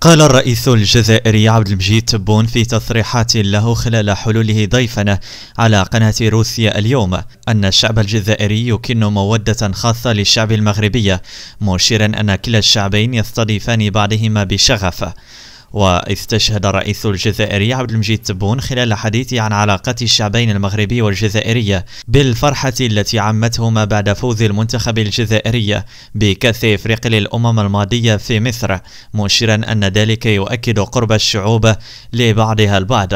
قال الرئيس الجزائري عبد المجيد تبون في تصريحات له خلال حلوله ضيفنا على قناة روسيا اليوم أن الشعب الجزائري يكن مودة خاصة للشعب المغربي مشيرا أن كلا الشعبين يستضيفان بعضهما بشغف واستشهد الرئيس الجزائري عبد المجيد تبون خلال حديثه عن علاقات الشعبين المغربي والجزائري بالفرحة التي عمتهما بعد فوز المنتخب الجزائري بكأس إفريقيا للأمم الماضية في مصر مشيرا أن ذلك يؤكد قرب الشعوب لبعضها البعض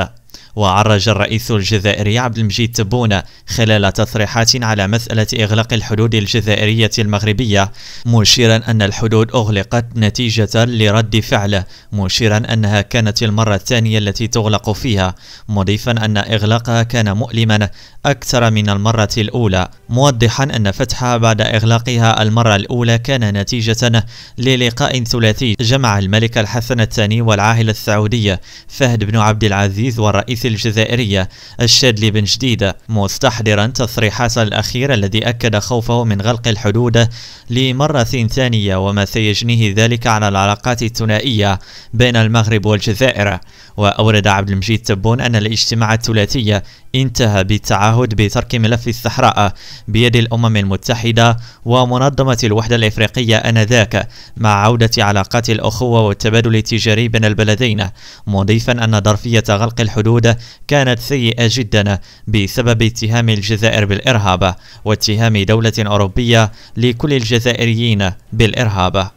وعرج الرئيس الجزائري عبد المجيد تبون خلال تصريحات على مسألة إغلاق الحدود الجزائرية المغربية مشيرا أن الحدود أغلقت نتيجة لرد فعل مشيرا أنها كانت المرة الثانية التي تغلق فيها مضيفا أن إغلاقها كان مؤلما أكثر من المرة الأولى موضحا أن فتحها بعد إغلاقها المرة الأولى كان نتيجة للقاء ثلاثي جمع الملك الحسن الثاني والعاهل السعودي فهد بن عبد العزيز والرئيس الحديث الجزائرية الشادلي بن جديدة مستحضرا تصريحاته الأخير الذي أكد خوفه من غلق الحدود لمرة ثانية وما سيجنيه ذلك على العلاقات الثنائية بين المغرب والجزائر وأورد عبد المجيد تبون أن الاجتماع الثلاثي انتهى بالتعهد بترك ملف الصحراء بيد الأمم المتحدة ومنظمة الوحدة الإفريقية أنذاك مع عودة علاقات الأخوة والتبادل التجاري بين البلدين مضيفا أن ظرفية غلق الحدود كانت سيئة جدا بسبب اتهام الجزائر بالإرهاب واتهام دولة أوروبية لكل الجزائريين بالإرهاب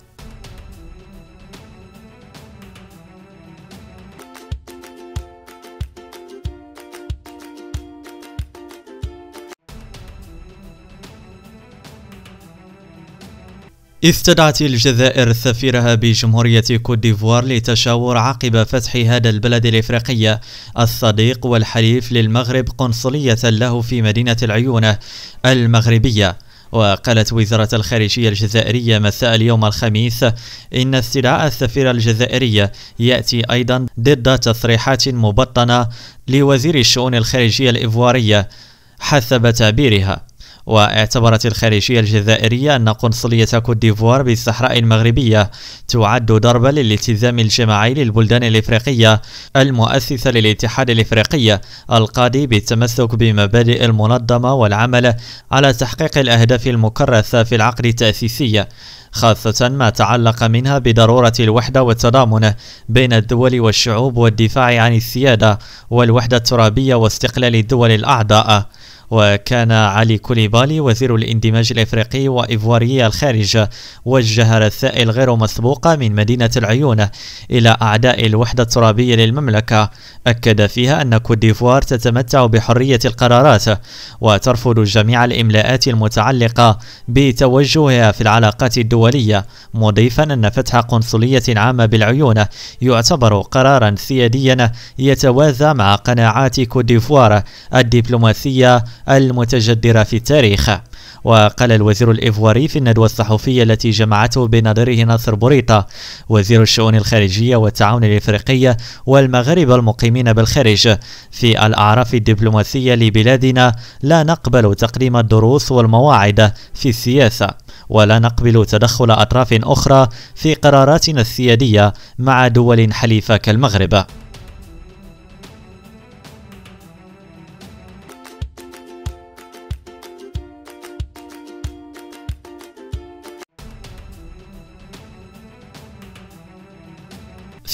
استدعت الجزائر سفيرها بجمهورية كوت ديفوار لتشاور عقب فتح هذا البلد الإفريقي الصديق والحليف للمغرب قنصلية له في مدينة العيون المغربية وقالت وزارة الخارجية الجزائرية مساء اليوم الخميس إن استدعاء السفيرة الجزائرية يأتي أيضا ضد تصريحات مبطنة لوزير الشؤون الخارجية الإفوارية حسب تعبيرها واعتبرت الخارجية الجزائرية أن قنصلية كوت ديفوار بالصحراء المغربية تعد ضربة للالتزام الجماعي للبلدان الإفريقية المؤسسة للاتحاد الإفريقي القاضي بالتمسك بمبادئ المنظمة والعمل على تحقيق الأهداف المكرسة في العقد التأسيسي خاصة ما تعلق منها بضرورة الوحدة والتضامن بين الدول والشعوب والدفاع عن السيادة والوحدة الترابية واستقلال الدول الأعضاء وكان علي كوليبالي وزير الاندماج الافريقي وايفواريي الخارج وجه رسائل غير مسبوقه من مدينه العيون الى اعداء الوحده الترابيه للمملكه اكد فيها ان كوت ديفوار تتمتع بحريه القرارات وترفض جميع الاملاءات المتعلقه بتوجهها في العلاقات الدوليه مضيفا ان فتح قنصليه عامه بالعيون يعتبر قرارا سياديا يتوازى مع قناعات كوت ديفوار الدبلوماسيه المتجدرة في التاريخ وقال الوزير الإيفواري في الندوة الصحفية التي جمعته بنظيره ناصر بوريطة وزير الشؤون الخارجية والتعاون الإفريقية والمغاربة المقيمين بالخارج في الأعراف الدبلوماسية لبلادنا لا نقبل تقديم الدروس والمواعظ في السياسة ولا نقبل تدخل أطراف أخرى في قراراتنا السيادية مع دول حليفة كالمغرب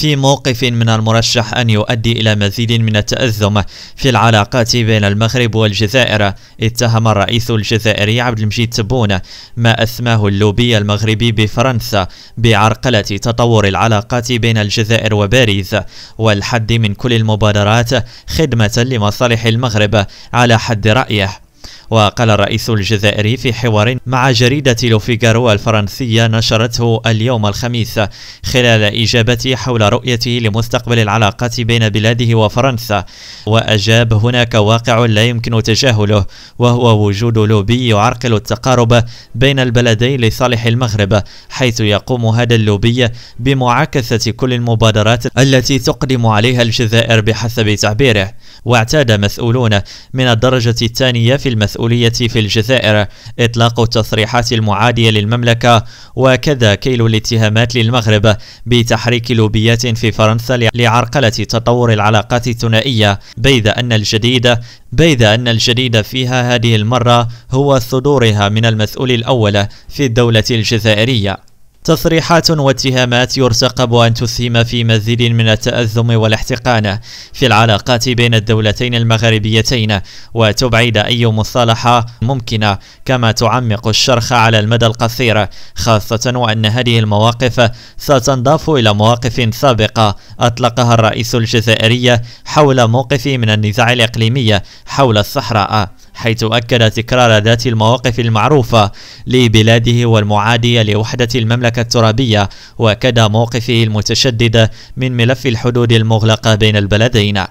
في موقف من المرشح أن يؤدي إلى مزيد من التأزم في العلاقات بين المغرب والجزائر اتهم الرئيس الجزائري عبد المجيد تبون ما أسماه اللوبي المغربي بفرنسا بعرقلة تطور العلاقات بين الجزائر وباريس والحد من كل المبادرات خدمة لمصالح المغرب على حد رأيه وقال الرئيس الجزائري في حوار مع جريدة لوفيغارو الفرنسية نشرته اليوم الخميس خلال إجابته حول رؤيته لمستقبل العلاقات بين بلاده وفرنسا وأجاب هناك واقع لا يمكن تجاهله وهو وجود لوبي يعرقل التقارب بين البلدين لصالح المغرب حيث يقوم هذا اللوبي بمعاكسة كل المبادرات التي تقدم عليها الجزائر بحسب تعبيره واعتاد مسؤولون من الدرجة الثانية في المسؤولية في الجزائر إطلاق التصريحات المعادية للمملكة وكذا كيل الاتهامات للمغرب بتحريك لوبيات في فرنسا لعرقلة تطور العلاقات الثنائية بيد أن الجديد بيد أن الجديد فيها هذه المرة هو صدورها من المسؤول الأول في الدولة الجزائرية تصريحات واتهامات يرتقب أن تسهم في مزيد من التأزم والاحتقان في العلاقات بين الدولتين المغربيتين وتبعد أي مصالحة ممكنة كما تعمق الشرخ على المدى القصير خاصة وأن هذه المواقف ستنضاف إلى مواقف سابقة أطلقها الرئيس الجزائري حول موقفه من النزاع الإقليمي حول الصحراء حيث أكد تكرار ذات المواقف المعروفة لبلاده والمعادية لوحدة المملكة الشبكة الترابية وكذا موقفه المتشدد من ملف الحدود المغلقة بين البلدين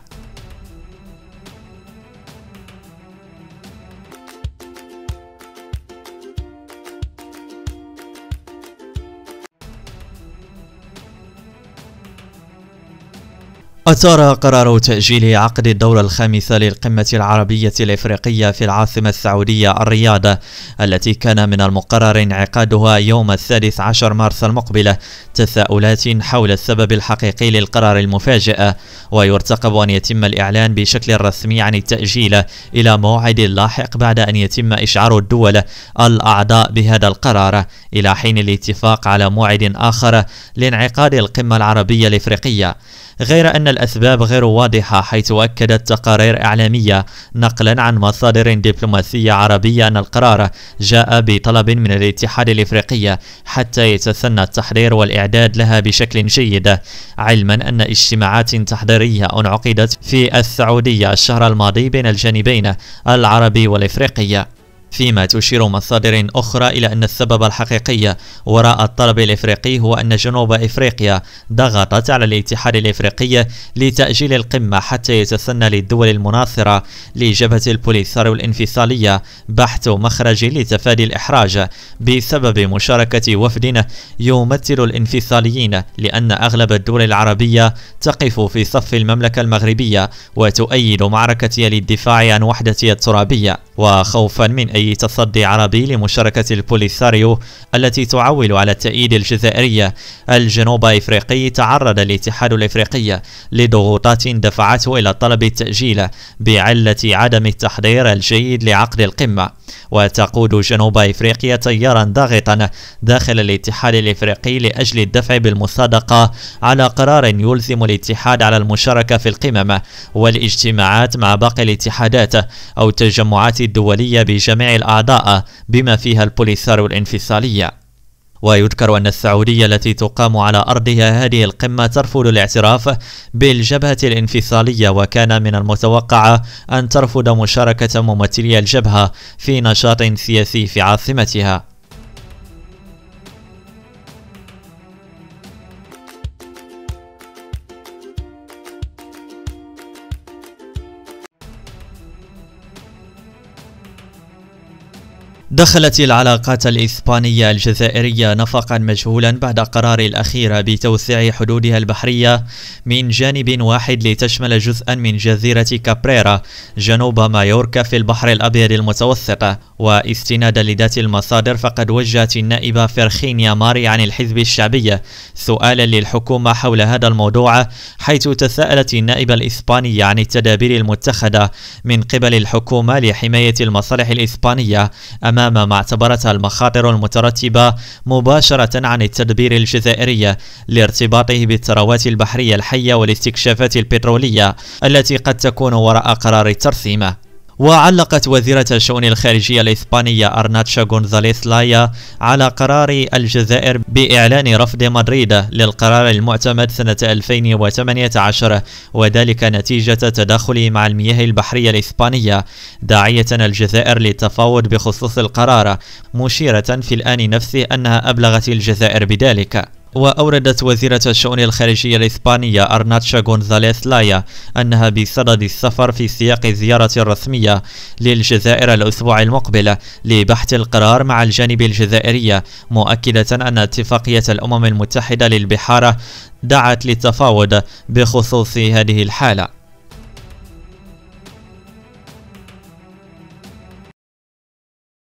أثار قرار تأجيل عقد الدورة الخامسة للقمة العربية الإفريقية في العاصمة السعودية الرياض التي كان من المقرر انعقادها يوم الثالث عشر مارس المقبلة تساؤلات حول السبب الحقيقي للقرار المفاجئ ويرتقب أن يتم الإعلان بشكل رسمي عن التأجيل إلى موعد لاحق بعد أن يتم إشعار الدول الأعضاء بهذا القرار إلى حين الاتفاق على موعد آخر لانعقاد القمة العربية الإفريقية غير أن الأسباب غير واضحة حيث أكدت تقارير إعلامية نقلا عن مصادر دبلوماسية عربية أن القرار جاء بطلب من الاتحاد الإفريقي حتى يتسنى التحضير والإعداد لها بشكل جيد علما أن اجتماعات تحضيرية انعقدت في السعودية الشهر الماضي بين الجانبين العربي والإفريقي فيما تشير مصادر أخرى إلى أن السبب الحقيقي وراء الطلب الإفريقي هو أن جنوب إفريقيا ضغطت على الاتحاد الإفريقي لتأجيل القمة حتى يتسنى للدول المناصرة لجبهة البوليساريو الانفصالية بحث مخرج لتفادي الإحراج بسبب مشاركة وفد يمثل الانفصاليين لأن أغلب الدول العربية تقف في صف المملكة المغربية وتؤيد معركتها للدفاع عن وحدتها الترابية وخوفا من أي أي تصدي عربي لمشاركة البوليساريو التي تعول على التأييد الجزائري الجنوب إفريقي تعرض الاتحاد الإفريقي لضغوطات دفعته إلى طلب التأجيل بعلة عدم التحضير الجيد لعقد القمة وتقود جنوب إفريقيا تيارا ضاغطا داخل الاتحاد الإفريقي لأجل الدفع بالمصادقة على قرار يلزم الاتحاد على المشاركة في القمم والاجتماعات مع باقي الاتحادات أو التجمعات الدولية بجميع الأعضاء بما فيها البوليسار الانفصالية ويذكر أن السعودية التي تقام على أرضها هذه القمة ترفض الاعتراف بالجبهة الانفصالية وكان من المتوقع أن ترفض مشاركة ممثلي الجبهة في نشاط سياسي في عاصمتها دخلت العلاقات الإسبانية الجزائرية نفقا مجهولا بعد قرار الأخيرة بتوسيع حدودها البحرية من جانب واحد لتشمل جزءا من جزيرة كابريرا جنوب مايوركا في البحر الأبيض المتوسط واستنادا لذات المصادر فقد وجهت النائبة فرخينيا ماري عن الحزب الشعبي سؤالا للحكومة حول هذا الموضوع حيث تساءلت النائبة الإسبانية عن التدابير المتخذة من قبل الحكومة لحماية المصالح الإسبانية أمام الإمام ما اعتبرتها المخاطر المترتبة مباشرة عن التدبير الجزائري لارتباطه بالثروات البحرية الحية والاستكشافات البترولية التي قد تكون وراء قرار الترسيمة وعلقت وزيرة الشؤون الخارجية الإسبانية أرناتشا غونزاليس لايا على قرار الجزائر بإعلان رفض مدريد للقرار المعتمد سنة 2018 وذلك نتيجة تدخل مع المياه البحرية الإسبانية داعية الجزائر للتفاوض بخصوص القرار مشيرة في الآن نفسه أنها أبلغت الجزائر بذلك وأوردت وزيرة الشؤون الخارجية الإسبانية أرناتشا غونزاليس لايا أنها بصدد السفر في سياق زيارة رسمية للجزائر الأسبوع المقبل لبحث القرار مع الجانب الجزائري مؤكدة أن اتفاقية الأمم المتحدة للبحارة دعت للتفاوض بخصوص هذه الحالة